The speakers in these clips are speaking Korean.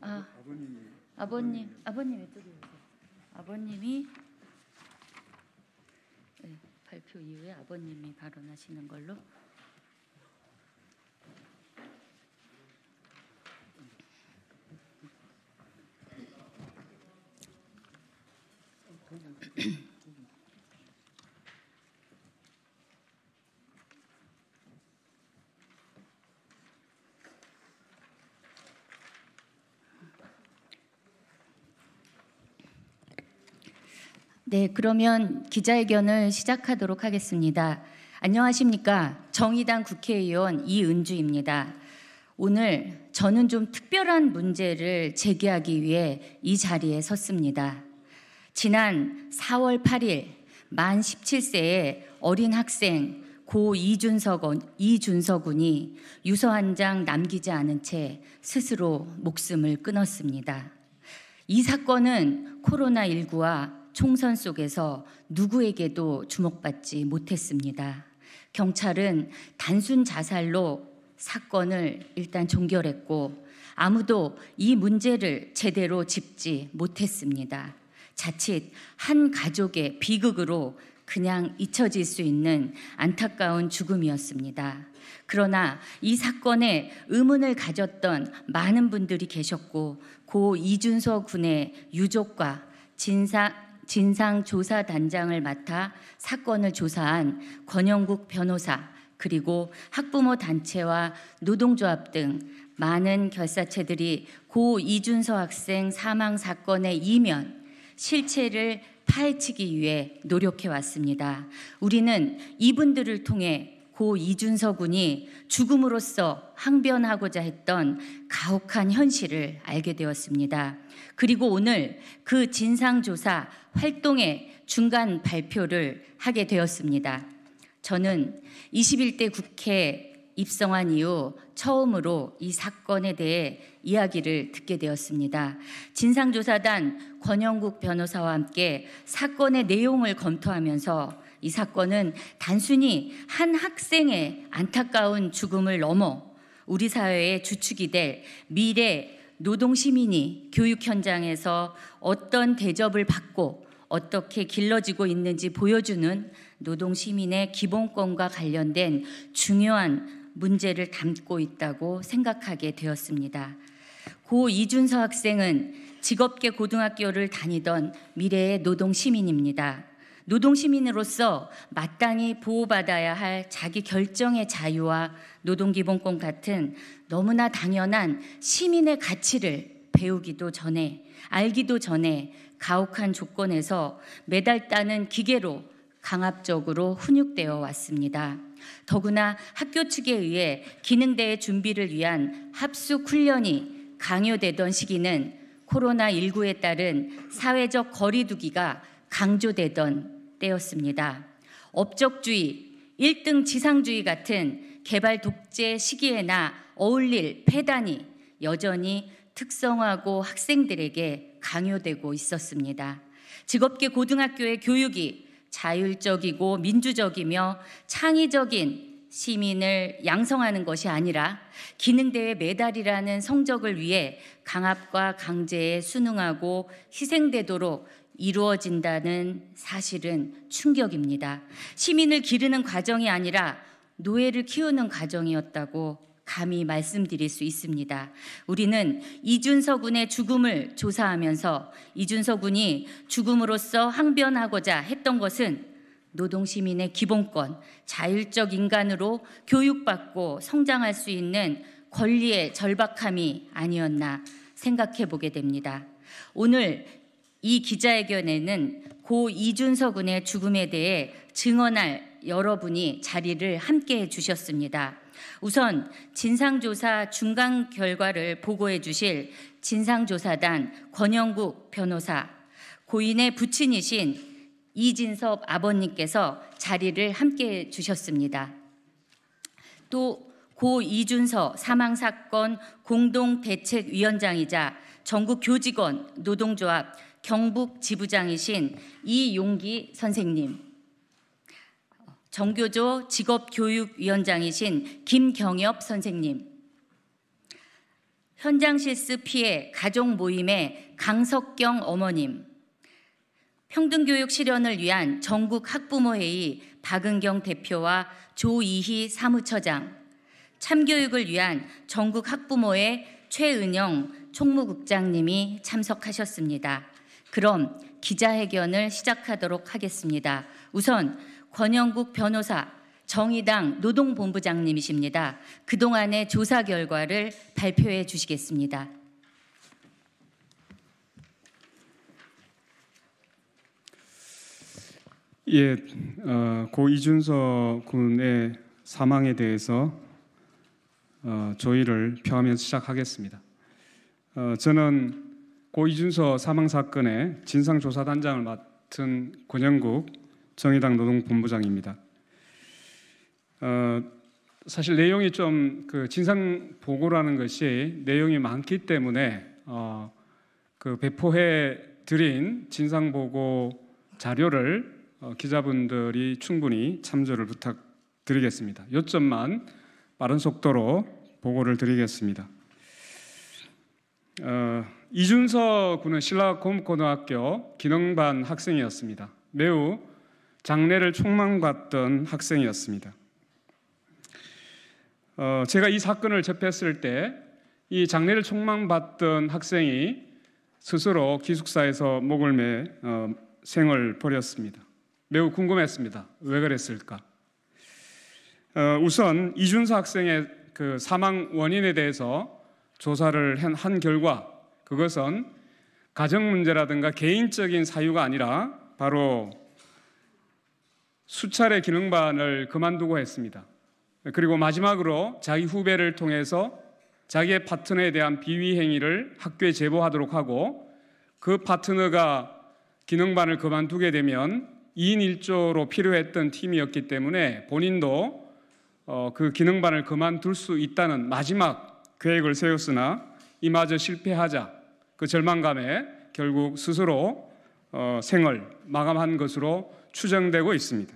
아, 아버님 아버님 아버님 이쪽에 아버님이 네, 발표 이후에 아버님이 발언하시는 걸로. 네, 그러면 기자회견을 시작하도록 하겠습니다. 안녕하십니까. 정의당 국회의원 이은주입니다. 오늘 저는 좀 특별한 문제를 제기하기 위해 이 자리에 섰습니다. 지난 4월 8일 만 17세의 어린 학생 고 이준석, 이준석군이 유서 한 장 남기지 않은 채 스스로 목숨을 끊었습니다. 이 사건은 코로나19와 총선 속에서 누구에게도 주목받지 못했습니다. 경찰은 단순 자살로 사건을 일단 종결했고 아무도 이 문제를 제대로 짚지 못했습니다. 자칫 한 가족의 비극으로 그냥 잊혀질 수 있는 안타까운 죽음이었습니다. 그러나 이 사건에 의문을 가졌던 많은 분들이 계셨고 고 이준서 군의 유족과 진상 진상조사단장을 맡아 사건을 조사한 권영국 변호사 그리고 학부모 단체와 노동조합 등 많은 결사체들이 고 이준서 학생 사망 사건의 이면 실체를 파헤치기 위해 노력해 왔습니다. 우리는 이분들을 통해 고 이준서 군이 죽음으로써 항변하고자 했던 가혹한 현실을 알게 되었습니다. 그리고 오늘 그 진상조사 활동의 중간 발표를 하게 되었습니다. 저는 21대 국회 입성한 이후 처음으로 이 사건에 대해 이야기를 듣게 되었습니다. 진상조사단 권영국 변호사와 함께 사건의 내용을 검토하면서 이 사건은 단순히 한 학생의 안타까운 죽음을 넘어 우리 사회의 주축이 될 미래 노동 시민이 교육 현장에서 어떤 대접을 받고 어떻게 길러지고 있는지 보여주는 노동 시민의 기본권과 관련된 중요한 문제를 담고 있다고 생각하게 되었습니다. 고 이준서 학생은 직업계 고등학교를 다니던 미래의 노동 시민입니다. 노동 시민으로서 마땅히 보호받아야 할 자기 결정의 자유와 노동 기본권 같은 너무나 당연한 시민의 가치를 배우기도 전에 알기도 전에 가혹한 조건에서 매달 따는 기계로 강압적으로 훈육되어 왔습니다. 더구나 학교 측에 의해 기능대회 준비를 위한 합숙 훈련이 강요되던 시기는 코로나19에 따른 사회적 거리두기가 강조되던 때였습니다. 업적주의, 1등 지상주의 같은 개발 독재 시기에나 어울릴 폐단이 여전히 특성화고 학생들에게 강요되고 있었습니다. 직업계 고등학교의 교육이 자율적이고 민주적이며 창의적인 시민을 양성하는 것이 아니라 기능대회 메달이라는 성적을 위해 강압과 강제에 순응하고 희생되도록 이루어진다는 사실은 충격입니다. 시민을 기르는 과정이 아니라 노예를 키우는 과정이었다고 감히 말씀드릴 수 있습니다. 우리는 이준서 군의 죽음을 조사하면서 이준서 군이 죽음으로써 항변하고자 했던 것은 노동시민의 기본권, 자율적 인간으로 교육받고 성장할 수 있는 권리의 절박함이 아니었나 생각해 보게 됩니다. 오늘 이 기자회견에는 고 이준석 군의 죽음에 대해 증언할 여러분이 자리를 함께 해 주셨습니다. 우선 진상조사 중간 결과를 보고해 주실 진상조사단 권영국 변호사, 고인의 부친이신 이진섭 아버님께서 자리를 함께 해 주셨습니다. 또 고 이준서 사망사건 공동대책위원장이자 전국교직원 노동조합 경북 지부장이신 이용기 선생님, 정교조 직업교육위원장이신 김경엽 선생님, 현장 실습 피해 가족 모임의 강석경 어머님, 평등교육 실현을 위한 전국 학부모회의 박은경 대표와 조이희 사무처장, 참교육을 위한 전국 학부모회 최은영 총무국장님이 참석하셨습니다. 그럼 기자회견을 시작하도록 하겠습니다. 우선 권영국 변호사 정의당 노동본부장님이십니다. 그동안의 조사 결과를 발표해 주시겠습니다. 예, 어, 고 이준석 군의 사망에 대해서 어, 조의를 표하면서 시작하겠습니다. 어, 저는 고 이준서 사망 사건의 진상조사단장을 맡은 권영국 정의당 노동본부장입니다. 어, 사실 내용이 좀그 진상 보고라는 것이 내용이 많기 때문에 어, 그 배포해 드린 진상 보고 자료를 어, 기자분들이 충분히 참조를 부탁드리겠습니다. 요점만 빠른 속도로 보고를 드리겠습니다. 어, 이준서 군은 신라곰 고등학교 기능반 학생이었습니다. 매우 장래를 촉망받던 학생이었습니다. 어, 제가 이 사건을 접했을 때 이 장래를 촉망받던 학생이 스스로 기숙사에서 목을 매 어, 생을 버렸습니다. 매우 궁금했습니다. 왜 그랬을까? 어, 우선 이준서 학생의 그 사망 원인에 대해서 조사를 한 결과 그것은 가정 문제라든가 개인적인 사유가 아니라 바로 수차례 기능반을 그만두고 했습니다. 그리고 마지막으로 자기 후배를 통해서 자기의 파트너에 대한 비위 행위를 학교에 제보하도록 하고 그 파트너가 기능반을 그만두게 되면 2인 1조로 필요했던 팀이었기 때문에 본인도 어, 그 기능반을 그만둘 수 있다는 마지막 계획을 세웠으나 이마저 실패하자 그 절망감에 결국 스스로 어, 생을 마감한 것으로 추정되고 있습니다.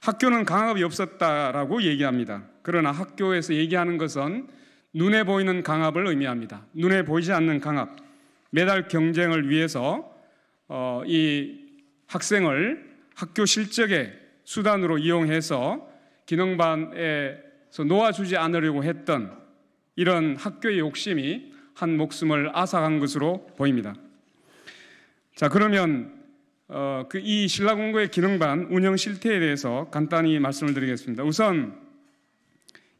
학교는 강압이 없었다라고 얘기합니다. 그러나 학교에서 얘기하는 것은 눈에 보이는 강압을 의미합니다. 눈에 보이지 않는 강압. 메달 경쟁을 위해서 어, 이 학생을 학교 실적의 수단으로 이용해서 기능반에서 놓아주지 않으려고 했던 이런 학교의 욕심이 한 목숨을 앗아간 것으로 보입니다. 자, 그러면 어, 그이 신라공고의 기능반 운영 실태에 대해서 간단히 말씀을 드리겠습니다. 우선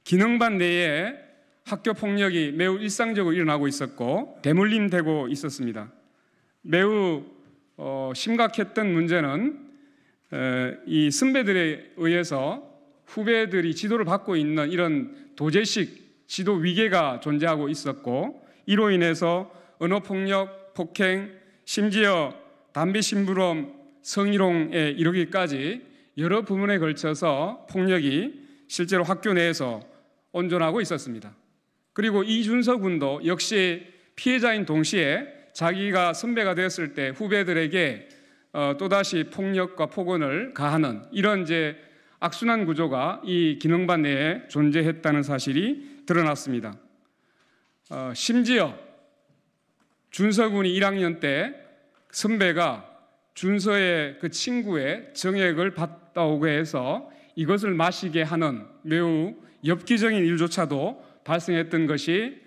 기능반 내에 학교 폭력이 매우 일상적으로 일어나고 있었고 대물림되고 있었습니다. 매우 어, 심각했던 문제는 에, 이 선배들에 의해서 후배들이 지도를 받고 있는 이런 도제식 지도 위계가 존재하고 있었고 이로 인해서 언어폭력, 폭행, 심지어 담배 심부름, 성희롱에 이르기까지 여러 부문에 걸쳐서 폭력이 실제로 학교 내에서 온전하고 있었습니다. 그리고 이준서 군도 역시 피해자인 동시에 자기가 선배가 되었을 때 후배들에게 어, 또다시 폭력과 폭언을 가하는 이런 이제 악순환 구조가 이 기능반 내에 존재했다는 사실이 드러났습니다. 어, 심지어 준서군이 1학년 때 선배가 준서의 그 친구의 정액을 받다 오게 해서 이것을 마시게 하는 매우 엽기적인 일조차도 발생했던 것이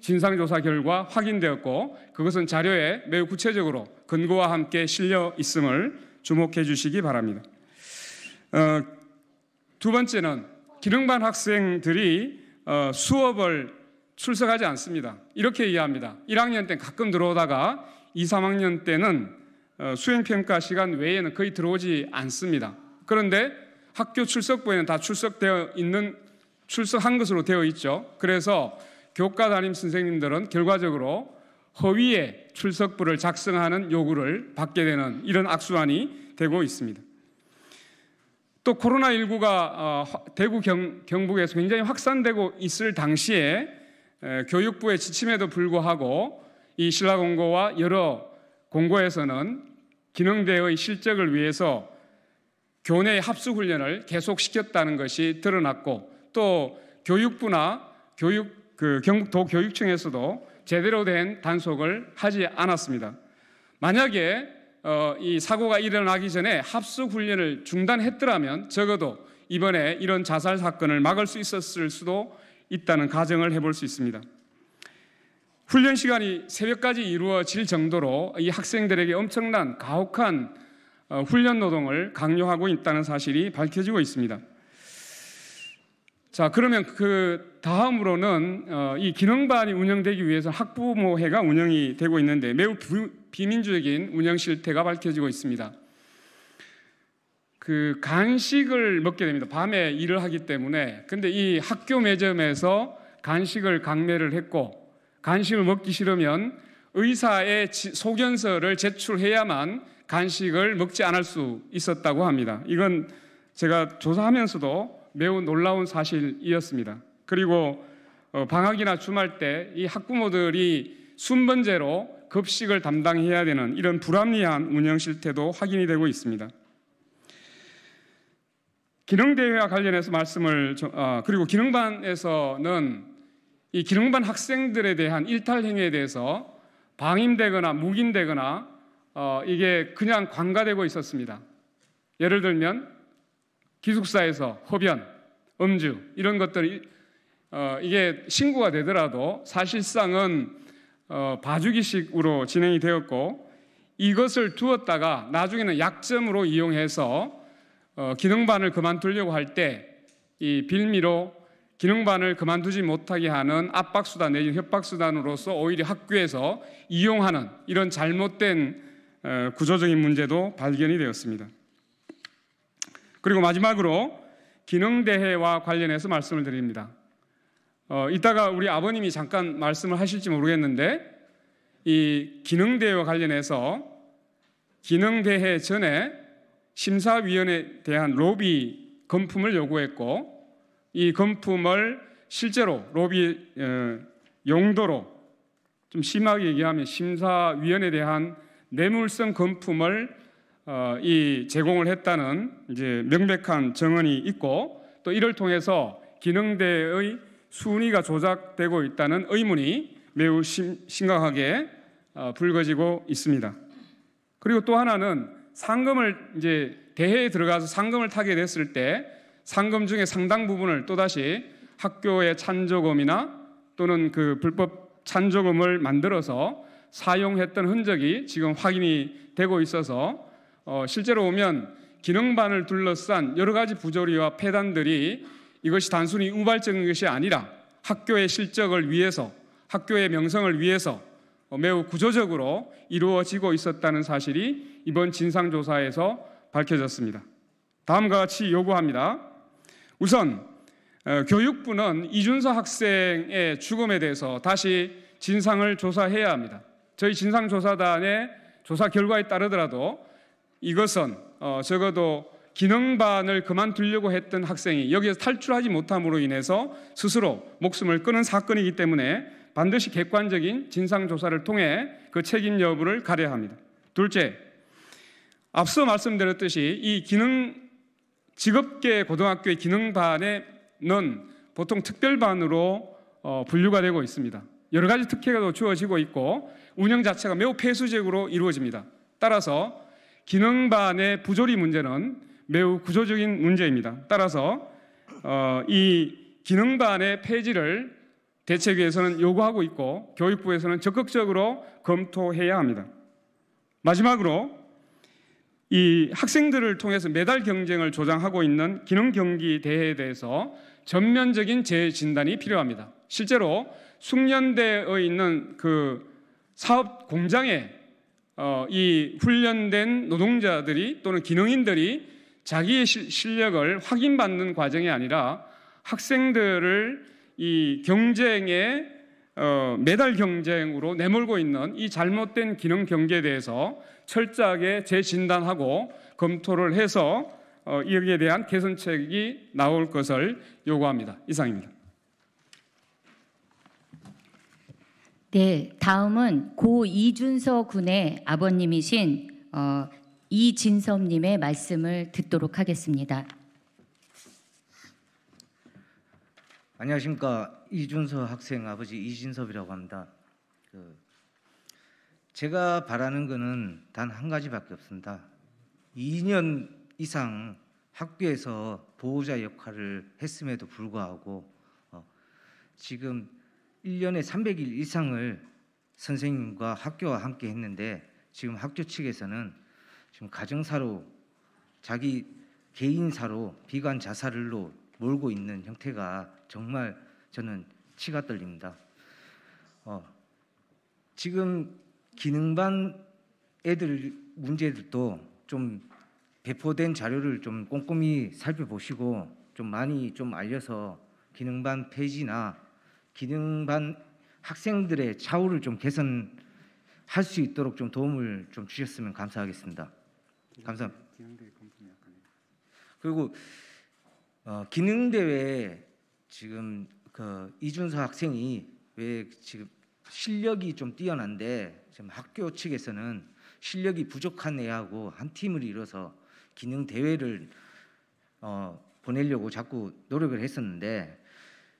진상조사 결과 확인되었고 그것은 자료에 매우 구체적으로 근거와 함께 실려 있음을 주목해 주시기 바랍니다. 어, 두 번째는 기능반 학생들이 어, 수업을 출석하지 않습니다. 이렇게 이해합니다. 1학년 때 가끔 들어오다가 2, 3학년 때는 어, 수행평가 시간 외에는 거의 들어오지 않습니다. 그런데 학교 출석부에는 다 출석되어 있는 출석한 것으로 되어 있죠. 그래서 교과 담임 선생님들은 결과적으로 허위의 출석부를 작성하는 요구를 받게 되는 이런 악순환이 되고 있습니다. 또 코로나19가 어, 대구 경, 북에서 굉장히 확산되고 있을 당시에 교육부의 지침에도 불구하고 이 신라공고와 여러 공고에서는 기능대의 실적을 위해서 교내합숙훈련을 계속시켰다는 것이 드러났고 또 교육부나 교육, 그 경북도 교육청에서도 제대로 된 단속을 하지 않았습니다. 만약에 어, 이 사고가 일어나기 전에 합숙훈련을 중단했더라면 적어도 이번에 이런 자살 사건을 막을 수 있었을 수도 있다는 가정을 해볼 수 있습니다. 훈련 시간이 새벽까지 이루어질 정도로 이 학생들에게 엄청난 가혹한 어, 훈련 노동을 강요하고 있다는 사실이 밝혀지고 있습니다. 자, 그러면 그 다음으로는 어, 이 기능반이 운영되기 위해서 학부모회가 운영이 되고 있는데 매우 비민주적인 운영 실태가 밝혀지고 있습니다. 그 간식을 먹게 됩니다. 밤에 일을 하기 때문에. 근데 이 학교 매점에서 간식을 강매를 했고 간식을 먹기 싫으면 의사의 소견서를 제출해야만 간식을 먹지 않을 수 있었다고 합니다. 이건 제가 조사하면서도 매우 놀라운 사실이었습니다. 그리고 어, 방학이나 주말 때 이 학부모들이 순번제로 급식을 담당해야 되는 이런 불합리한 운영 실태도 확인이 되고 있습니다. 기능대회와 관련해서 말씀을, 어, 그리고 기능반에서는 이 기능반 학생들에 대한 일탈 행위에 대해서 방임되거나 묵인되거나 어, 이게 그냥 관가되고 있었습니다. 예를 들면 기숙사에서 흡연, 음주 이런 것들이 어, 이게 신고가 되더라도 사실상은 어, 봐주기식으로 진행이 되었고 이것을 두었다가 나중에는 약점으로 이용해서 어, 기능반을 그만두려고 할 때이 빌미로 기능반을 그만두지 못하게 하는 압박수단 내지 협박수단으로서 오히려 학교에서 이용하는 이런 잘못된 어, 구조적인 문제도 발견이 되었습니다. 그리고 마지막으로 기능대회와 관련해서 말씀을 드립니다. 어, 이따가 우리 아버님이 잠깐 말씀을 하실지 모르겠는데 이 기능대회와 관련해서 기능대회 전에 심사위원에 대한 로비 검품을 요구했고 이 검품을 실제로 로비 어, 용도로 좀 심하게 얘기하면 심사위원에 대한 뇌물성 검품을 어, 이 제공을 했다는 이제 명백한 증언이 있고 또 이를 통해서 기능대의 순위가 조작되고 있다는 의문이 매우 심각하게 어, 불거지고 있습니다. 그리고 또 하나는 상금을 이제 대회에 들어가서 상금을 타게 됐을 때 상금 중에 상당 부분을 또다시 학교의 찬조금이나 또는 그 불법 찬조금을 만들어서 사용했던 흔적이 지금 확인이 되고 있어서 어, 실제로 오면 기능반을 둘러싼 여러 가지 부조리와 폐단들이 이것이 단순히 우발적인 것이 아니라 학교의 실적을 위해서 학교의 명성을 위해서 어, 매우 구조적으로 이루어지고 있었다는 사실이 이번 진상조사에서 밝혀졌습니다. 다음과 같이 요구합니다. 우선 어, 교육부는 이준서 학생의 죽음에 대해서 다시 진상을 조사해야 합니다. 저희 진상조사단의 조사 결과에 따르더라도 이것은 어, 적어도 기능반을 그만두려고 했던 학생이 여기서 탈출하지 못함으로 인해서 스스로 목숨을 끊은 사건이기 때문에 반드시 객관적인 진상조사를 통해 그 책임 여부를 가려야 합니다. 둘째, 앞서 말씀드렸듯이 이 기능, 직업계 고등학교의 기능반에는 보통 특별반으로 어, 분류가 되고 있습니다. 여러 가지 특혜가 주어지고 있고 운영 자체가 매우 폐수적으로 이루어집니다. 따라서 기능반의 부조리 문제는 매우 구조적인 문제입니다. 따라서 어, 이 기능반의 폐지를 대책위에서는 요구하고 있고 교육부에서는 적극적으로 검토해야 합니다. 마지막으로 이 학생들을 통해서 메달 경쟁을 조장하고 있는 기능 경기 대회에 대해서 전면적인 재진단이 필요합니다. 실제로 숙련대에 있는 그 사업 공장에 어, 이 훈련된 노동자들이 또는 기능인들이 자기의 실력을 확인받는 과정이 아니라 학생들을 이 경쟁에 어, 메달 경쟁으로 내몰고 있는 이 잘못된 기능 경제에 대해서 철저하게 재진단하고 검토를 해서 어, 여기에 대한 개선책이 나올 것을 요구합니다. 이상입니다. 네, 다음은 고 이준서 군의 아버님이신 어, 이진섭님의 말씀을 듣도록 하겠습니다. 안녕하십니까 이준서 학생 아버지 이진섭이라고 합니다. 그 제가 바라는 것은 단 한 가지밖에 없습니다. 2년 이상 학교에서 보호자 역할을 했음에도 불구하고 어, 지금 1년에 300일 이상을 선생님과 학교와 함께 했는데 지금 학교 측에서는 지금 가정사로 자기 개인사로 비관 자살로 몰고 있는 형태가 정말 저는 치가 떨립니다. 어, 지금 기능반 애들 문제들도 좀 배포된 자료를 좀 꼼꼼히 살펴보시고 좀 많이 좀 알려서 기능반 페지나 기능반 학생들의 차후를 좀 개선할 수 있도록 좀 도움을 좀 주셨으면 감사하겠습니다. 감사합니다. 그리고 어, 기능 대회에 지금 그 이준서 학생이 왜 지금 실력이 좀 뛰어난데 지금 학교 측에서는 실력이 부족한 애하고 한 팀을 이뤄서 기능 대회를 어, 보내려고 자꾸 노력을 했었는데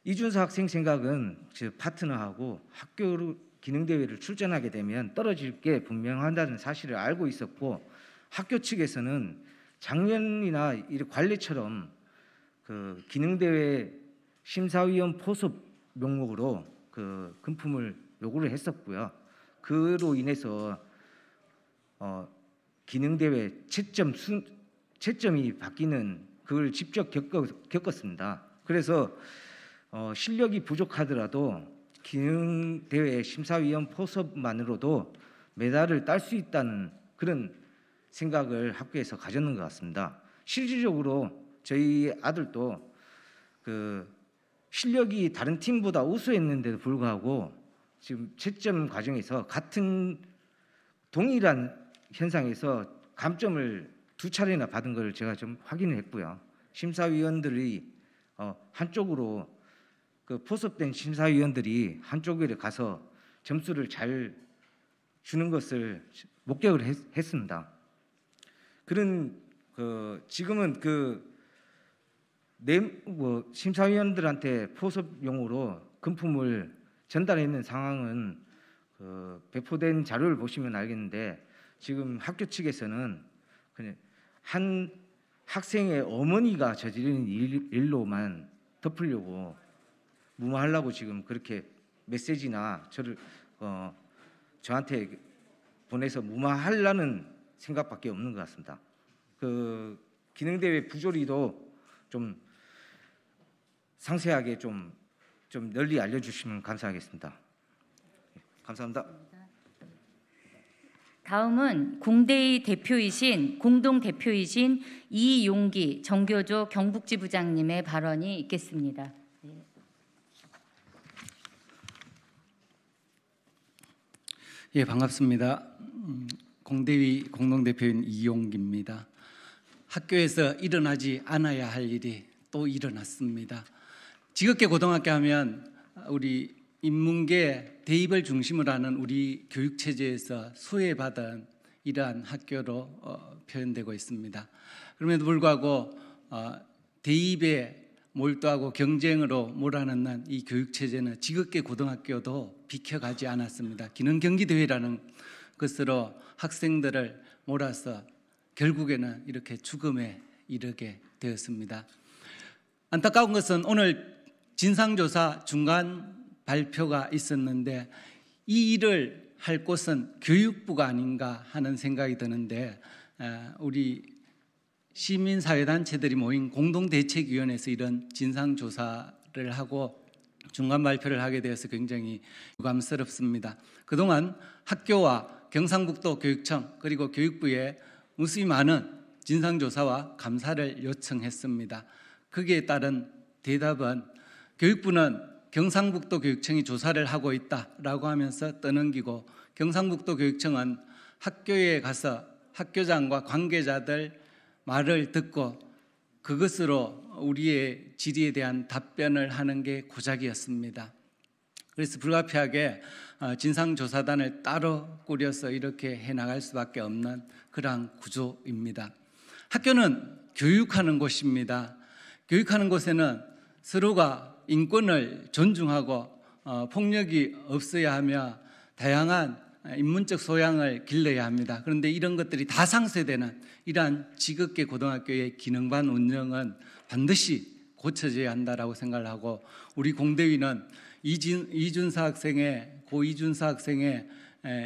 이준서 학생 생각은 즉 파트너하고 학교 기능 대회를 출전하게 되면 떨어질 게 분명하다는 사실을 알고 있었고 학교 측에서는 작년이나 이 관례처럼 그 기능대회 심사위원 포섭 명목으로 그 금품을 요구를 했었고요. 그로 인해서 어, 기능대회 채점 순 채점이 바뀌는 그걸 직접 겪었, 습니다 그래서 어, 실력이 부족하더라도 기능대회 심사위원 포섭만으로도 메달을 딸 수 있다는 그런 생각을 학교에서 가졌는 것 같습니다. 실질적으로 저희 아들도 그 실력이 다른 팀보다 우수했는데도 불구하고 지금 채점 과정에서 같은 동일한 현상에서 감점을 두 차례나 받은 걸 제가 좀 확인을 했고요. 심사위원들이 어, 한쪽으로 그 포섭된 심사위원들이 한쪽에 가서 점수를 잘 주는 것을 목격을 했, 습니다 그런 그 지금은 그뭐 심사위원들한테 포섭용으로 금품을 전달해 있는 상황은 그 배포된 자료를 보시면 알겠는데 지금 학교 측에서는 그냥 한 학생의 어머니가 저지른 일, 로만 덮으려고 무마하려고 지금 그렇게 메시지나 저를 어, 저한테 보내서 무마하려는 생각밖에 없는 것 같습니다. 그 기능대회 부조리도 좀 상세하게 좀, 좀 널리 알려주시면 감사하겠습니다. 감사합니다. 다음은 공대의 대표이신 공동 대표이신 이용기 정교조 경북지 부장님의 발언이 있겠습니다. 예 반갑습니다. 음, 공대위 공동 대표인 이용기입니다. 학교에서 일어나지 않아야 할 일이 또 일어났습니다. 지극게 고등학교 하면 우리 인문계 대입을 중심으로 하는 우리 교육 체제에서 소외받은 이러한 학교로 어, 표현되고 있습니다. 그럼에도 불구하고 어, 대입에 몰두하고 경쟁으로 몰아넣는 이 교육 체제는 지극게 고등학교도 비켜가지 않았습니다. 기능 경기 대회라는 것으로 학생들을 몰아서 결국에는 이렇게 죽음에 이르게 되었습니다. 안타까운 것은 오늘 진상조사 중간 발표가 있었는데 이 일을 할 곳은 교육부가 아닌가 하는 생각이 드는데 아, 우리 시민사회단체들이 모인 공동대책위원회에서 이런 진상조사를 하고 중간 발표를 하게 되어서 굉장히 유감스럽습니다. 그동안 학교와 경상북도 교육청 그리고 교육부에 무수히 많은 진상조사와 감사를 요청했습니다. 거기에 따른 대답은 교육부는 경상북도 교육청이 조사를 하고 있다라고 하면서 떠넘기고 경상북도 교육청은 학교에 가서 학교장과 관계자들 말을 듣고 그것으로 우리의 질의에 대한 답변을 하는 게 고작이었습니다. 그래서 불가피하게 어, 진상조사단을 따로 꾸려서 이렇게 해 나갈 수밖에 없는 그러한 구조입니다. 학교는 교육하는 곳입니다. 교육하는 곳에는 서로가 인권을 존중하고 어, 폭력이 없어야 하며 다양한 인문적 소양을 길러야 합니다. 그런데 이런 것들이 다 상쇄되는 이러한 지극계 고등학교의 기능반 운영은 반드시 고쳐져야 한다라고 생각을 하고 우리 공대위는 이진, 이준사 학생의 고 이준사 학생의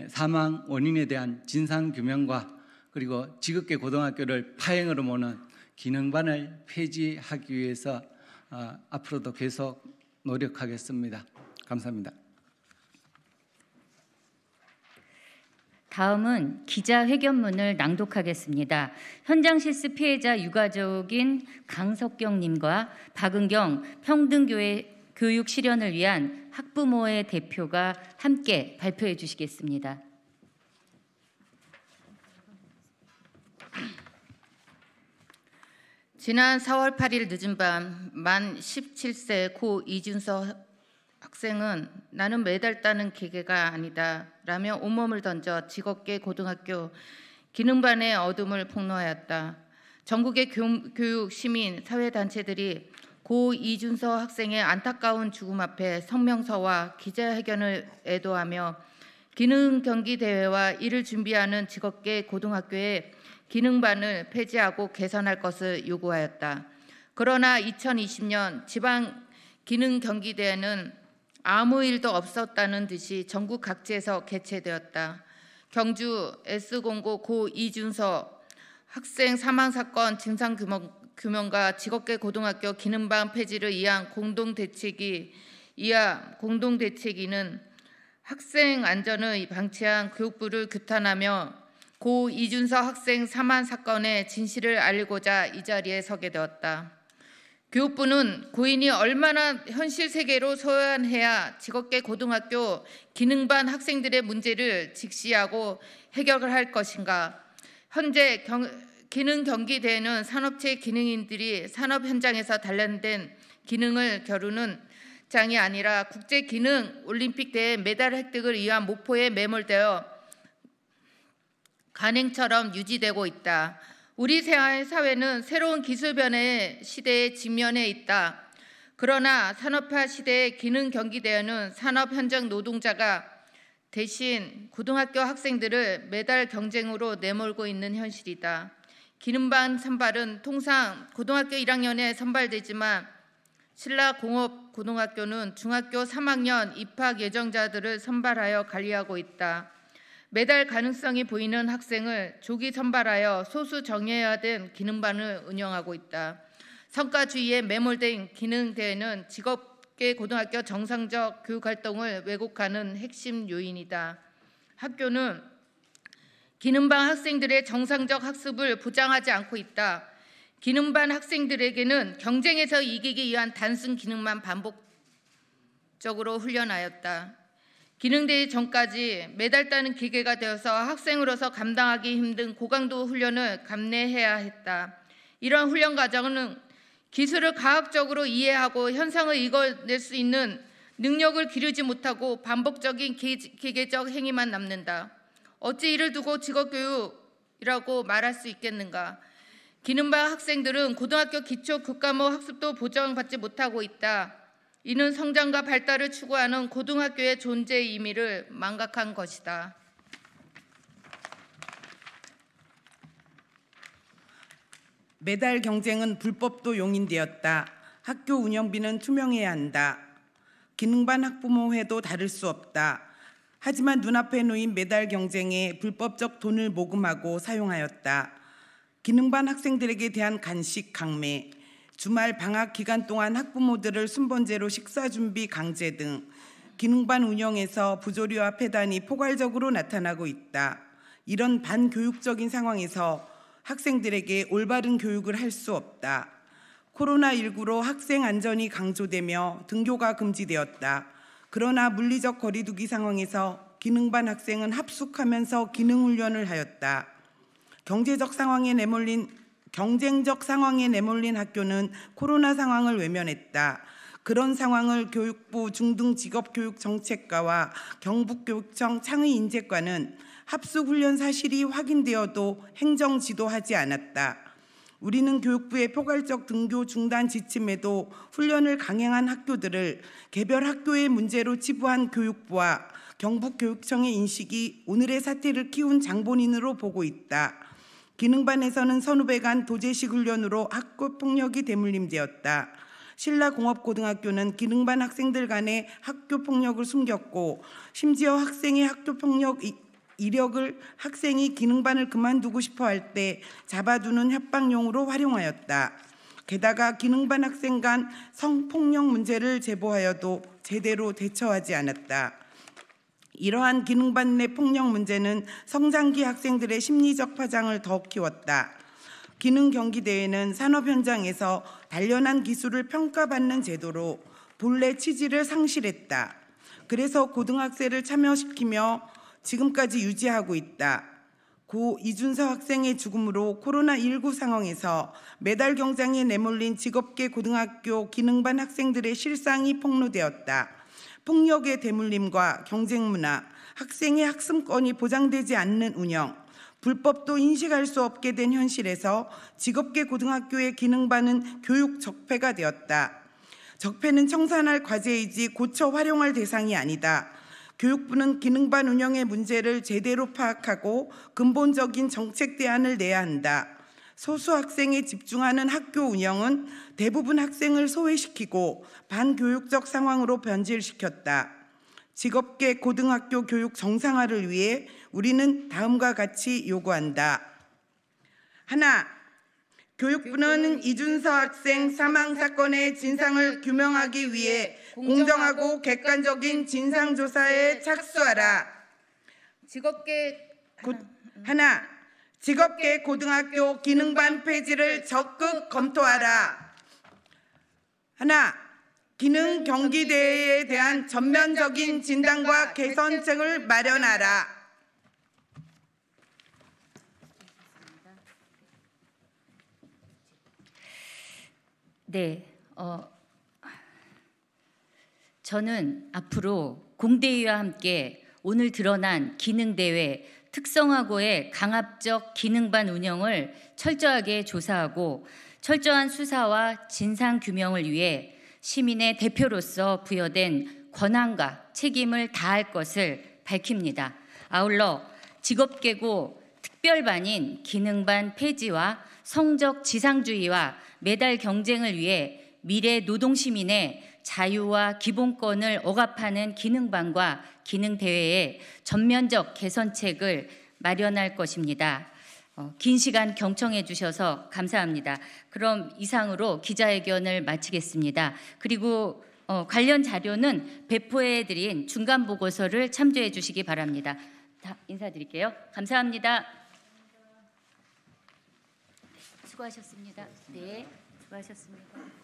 사망 원인에 대한 진상 규명과 그리고 지극계 고등학교를 파행으로 모는 기능반을 폐지하기 위해서 어, 앞으로도 계속 노력하겠습니다. 감사합니다. 다음은 기자회견문을 낭독하겠습니다. 현장 실습 피해자 유가족인 강석경님과 박은경 평등교회 교육 실현을 위한 학부모의 대표가 함께 발표해 주시겠습니다. 지난 4월 8일 늦은 밤 만 17세 고 이준서 학생은 나는 매달 따는 기계가 아니다 라며 온몸을 던져 직업계 고등학교 기능반의 어둠을 폭로하였다. 전국의 교, 육 시민, 사회단체들이 고 이준서 학생의 안타까운 죽음 앞에 성명서와 기자회견을 애도하며 기능 경기 대회와 이를 준비하는 직업계 고등학교에 기능반을 폐지하고 개선할 것을 요구하였다. 그러나 2020년 지방 기능 경기 대회는 아무 일도 없었다는 듯이 전국 각지에서 개최되었다. 경주 S공고 고 이준서 학생 사망 사건 증상 규명, 과 직업계 고등학교 기능반 폐지를 위한 공동 대책이 이하 공동 대책위는 학생 안전을 방치한 교육부를 규탄하며 고 이준서 학생 사망 사건의 진실을 알리고자 이 자리에 서게 되었다. 교육부는 고인이 얼마나 현실 세계로 소환해야 직업계 고등학교 기능반 학생들의 문제를 직시하고 해결을 할 것인가. 현재 경, 기능 경기대회는 산업체 기능인들이 산업 현장에서 단련된 기능을 겨루는 장이 아니라 국제 기능 올림픽 대회 메달 획득을 위한 목표에 매몰되어 간행처럼 유지되고 있다. 우리 생활 사회는 새로운 기술 변화 시대에 직면해 있다. 그러나 산업화 시대의 기능 경기대회는 산업 현장 노동자가 대신 고등학교 학생들을 메달 경쟁으로 내몰고 있는 현실이다. 기능반 선발은 통상 고등학교 1학년에 선발되지만 신라공업고등학교는 중학교 3학년 입학 예정자들을 선발하여 관리하고 있다. 매달 가능성이 보이는 학생을 조기 선발하여 소수 정해야된 기능반을 운영하고 있다. 성과주의에 매몰된 기능대회는 직업계 고등학교 정상적 교육활동을 왜곡하는 핵심 요인이다. 학교는 기능반 학생들의 정상적 학습을 보장하지 않고 있다. 기능반 학생들에게는 경쟁에서 이기기 위한 단순 기능만 반복적으로 훈련하였다. 기능대회 전까지 매달 따는 기계가 되어서 학생으로서 감당하기 힘든 고강도 훈련을 감내해야 했다. 이런 훈련 과정은 기술을 과학적으로 이해하고 현상을 이겨낼 수 있는 능력을 기르지 못하고 반복적인 기계적 행위만 남는다. 어찌 이를 두고 직업교육이라고 말할 수 있겠는가? 기능반 학생들은 고등학교 기초 교과목 학습도 보장받지 못하고 있다. 이는 성장과 발달을 추구하는 고등학교의 존재 의미를 망각한 것이다. 매달 경쟁은 불법도 용인되었다. 학교 운영비는 투명해야 한다. 기능반 학부모회도 다를 수 없다. 하지만 눈앞에 놓인 매달 경쟁에 불법적 돈을 모금하고 사용하였다. 기능반 학생들에게 대한 간식 강매, 주말 방학 기간 동안 학부모들을 순번제로 식사 준비 강제 등 기능반 운영에서 부조리와 폐단이 포괄적으로 나타나고 있다. 이런 반교육적인 상황에서 학생들에게 올바른 교육을 할 수 없다. 코로나19로 학생 안전이 강조되며 등교가 금지되었다. 그러나 물리적 거리두기 상황에서 기능반 학생은 합숙하면서 기능훈련을 하였다. 경제적 상황에 내몰린 경쟁적 상황에 내몰린 학교는 코로나 상황을 외면했다. 그런 상황을 교육부 중등직업교육정책과와 경북교육청 창의인재과는 합숙훈련 사실이 확인되어도 행정 지도하지 않았다. 우리는 교육부의 포괄적 등교 중단 지침에도 훈련을 강행한 학교들을 개별 학교의 문제로 치부한 교육부와 경북교육청의 인식이 오늘의 사태를 키운 장본인으로 보고 있다. 기능반에서는 선후배 간 도제식 훈련으로 학교 폭력이 대물림되었다. 신라공업고등학교는 기능반 학생들 간의 학교 폭력을 숨겼고 심지어 학생의 학교 폭력 이력을 학생이 기능반을 그만두고 싶어 할 때 잡아두는 협박용으로 활용하였다. 게다가 기능반 학생 간 성폭력 문제를 제보하여도 제대로 대처하지 않았다. 이러한 기능반내 폭력 문제는 성장기 학생들의 심리적 파장을 더욱 키웠다. 기능 경기대회는 산업 현장에서 단련한 기술을 평가받는 제도로 본래 취지를 상실했다. 그래서 고등학생을 참여시키며 지금까지 유지하고 있다. 고 이준서 학생의 죽음으로 코로나19 상황에서 메달 경장에 내몰린 직업계 고등학교 기능반 학생들의 실상이 폭로되었다. 폭력의 대물림과 경쟁 문화, 학생의 학습권이 보장되지 않는 운영, 불법도 인식할 수 없게 된 현실에서 직업계 고등학교의 기능반은 교육 적폐가 되었다. 적폐는 청산할 과제이지 고쳐 활용할 대상이 아니다. 교육부는 기능반 운영의 문제를 제대로 파악하고 근본적인 정책 대안을 내야 한다. 소수 학생에 집중하는 학교 운영은 대부분 학생을 소외시키고 반교육적 상황으로 변질시켰다. 직업계 고등학교 교육 정상화를 위해 우리는 다음과 같이 요구한다. 하나, 교육부는 이준서 학생 사망 사건의 진상을 규명하기 위해 공정하고 객관적인 진상조사에 착수하라. 직업계 고, 하나 직업계 고등학교 기능반 폐지를 적극 검토하라. 하나, 기능 경기대회에 대한 전면적인 진단과 개선책을 마련하라. 네, 어, 저는 앞으로 공대위와 함께 오늘 드러난 기능대회 특성화고의 강압적 기능반 운영을 철저하게 조사하고 철저한 수사와 진상 규명을 위해 시민의 대표로서 부여된 권한과 책임을 다할 것을 밝힙니다. 아울러 직업계고 특별반인 기능반 폐지와 성적 지상주의와 매달 경쟁을 위해 미래 노동시민의 자유와 기본권을 억압하는 기능반과 기능 대회에 전면적 개선책을 마련할 것입니다. 어, 긴 시간 경청해 주셔서 감사합니다. 그럼 이상으로 기자회견을 마치겠습니다. 그리고 어, 관련 자료는 배포해 드린 중간 보고서를 참조해 주시기 바랍니다. 다 인사드릴게요. 감사합니다. 수고하셨습니다. 네, 수고하셨습니다.